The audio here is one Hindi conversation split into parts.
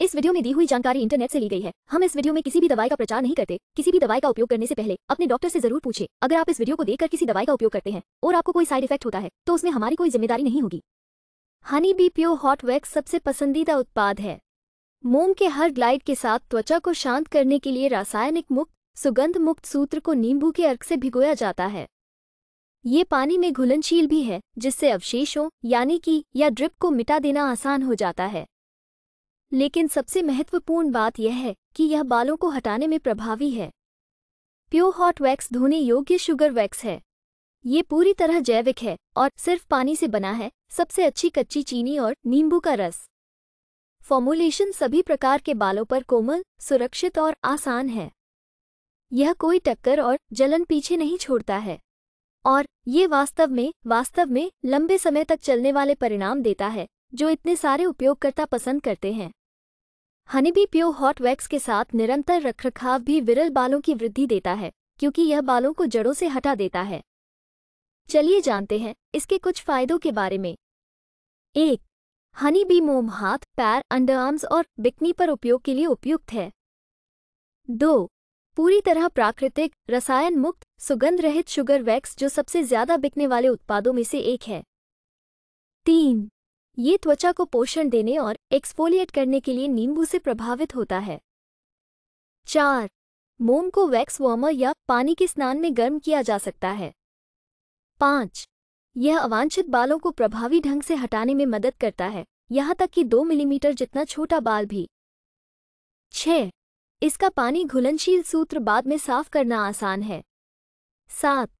इस वीडियो में दी हुई जानकारी इंटरनेट से ली गई है हम इस वीडियो में किसी भी दवाई का प्रचार नहीं करते किसी भी दवाई का उपयोग करने से पहले अपने डॉक्टर से जरूर पूछे अगर आप इस वीडियो को देखकर किसी दवाई का उपयोग करते हैं और आपको कोई साइड इफेक्ट होता है तो उसमें हमारी कोई जिम्मेदारी नहीं होगी honey bee pure hot wax सबसे पसंदीदा उत्पाद है मोम के हर ग्लाइड के साथ त्वचा को शांत करने के लिए रासायनिक मुक्त सुगंध मुक्त सूत्र को नींबू के अर्क से भिगोया जाता है ये पानी में घुलनशील भी है जिससे अवशेषों यानी कि या ड्रिप को मिटा देना आसान हो जाता है लेकिन सबसे महत्वपूर्ण बात यह है कि यह बालों को हटाने में प्रभावी है प्योर हॉट वैक्स धोने योग्य शुगर वैक्स है ये पूरी तरह जैविक है और सिर्फ पानी से बना है सबसे अच्छी कच्ची चीनी और नींबू का रस फॉर्मुलेशन सभी प्रकार के बालों पर कोमल सुरक्षित और आसान है यह कोई टक्कर और जलन पीछे नहीं छोड़ता है और ये वास्तव में वास्तव में लंबे समय तक चलने वाले परिणाम देता है जो इतने सारे उपयोगकर्ता पसंद करते हैं हनीबी प्यो हॉट वैक्स के साथ निरंतर रखरखाव भी विरल बालों की वृद्धि देता है क्योंकि यह बालों को जड़ों से हटा देता है चलिए जानते हैं इसके कुछ फायदों के बारे में एक हनी बी मोम हाथ पैर अंडरआर्म्स और बिकनी पर उपयोग के लिए उपयुक्त है दो पूरी तरह प्राकृतिक रसायन मुक्त सुगंध रहित शुगर वैक्स जो सबसे ज्यादा बिकने वाले उत्पादों में से एक है तीन ये त्वचा को पोषण देने और एक्सफोलिएट करने के लिए नींबू से प्रभावित होता है चार मोम को वैक्स वार्मर या पानी के स्नान में गर्म किया जा सकता है पाँच यह अवांछित बालों को प्रभावी ढंग से हटाने में मदद करता है यहां तक कि दो मिलीमीटर जितना छोटा बाल भी छह इसका पानी घुलनशील सूत्र बाद में साफ करना आसान है सात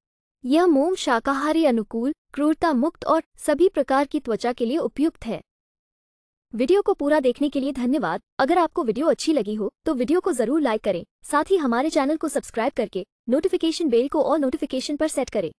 यह मोम शाकाहारी अनुकूल क्रूरता मुक्त और सभी प्रकार की त्वचा के लिए उपयुक्त है वीडियो को पूरा देखने के लिए धन्यवाद अगर आपको वीडियो अच्छी लगी हो तो वीडियो को जरूर लाइक करें साथ ही हमारे चैनल को सब्सक्राइब करके नोटिफिकेशन बेल को और नोटिफिकेशन पर सेट करें